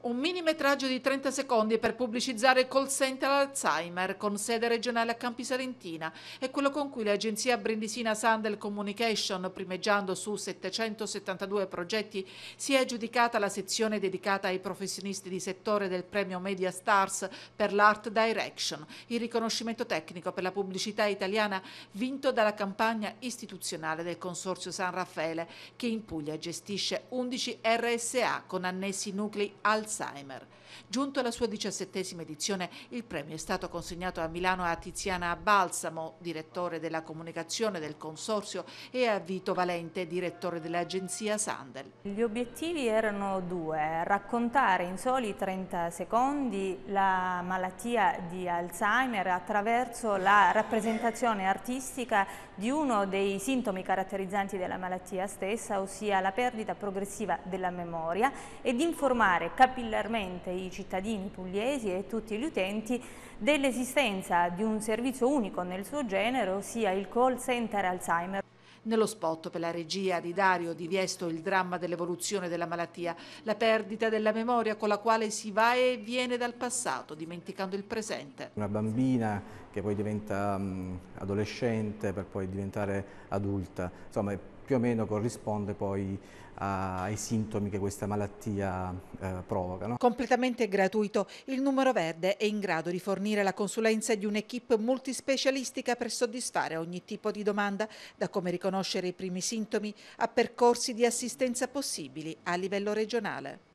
Un minimetraggio di 30 secondi per pubblicizzare il call center Alzheimer con sede regionale a Campi Salentina è quello con cui l'agenzia brindisina Sandel Communication, primeggiando su 772 progetti, si è aggiudicata la sezione dedicata ai professionisti di settore del premio Media Stars per l'Art Direction, il riconoscimento tecnico per la pubblicità italiana vinto dalla campagna istituzionale del Consorzio San Raffaele, che in Puglia gestisce 11 RSA con annessi nuclei Alzheimer Alzheimer. Giunto alla sua diciassettesima edizione, il premio è stato consegnato a Milano a Tiziana Balsamo, direttore della comunicazione del Consorzio, e a Vito Valente, direttore dell'agenzia Sandel. Gli obiettivi erano due, raccontare in soli 30 secondi la malattia di Alzheimer attraverso la rappresentazione artistica di uno dei sintomi caratterizzanti della malattia stessa, ossia la perdita progressiva della memoria, ed informare, capire capillarmente i cittadini pugliesi e tutti gli utenti dell'esistenza di un servizio unico nel suo genere, ossia il call center Alzheimer. Nello spot per la regia di Dario Di Viesto il dramma dell'evoluzione della malattia, la perdita della memoria con la quale si va e viene dal passato, dimenticando il presente. Una bambina che poi diventa mm, adolescente per poi diventare adulta, insomma più o meno corrisponde poi eh, ai sintomi che questa malattia eh, provoca. No? Completamente gratuito, il numero verde è in grado di fornire la consulenza di un'equipe multispecialistica per soddisfare ogni tipo di domanda, da come riconoscere i primi sintomi a percorsi di assistenza possibili a livello regionale.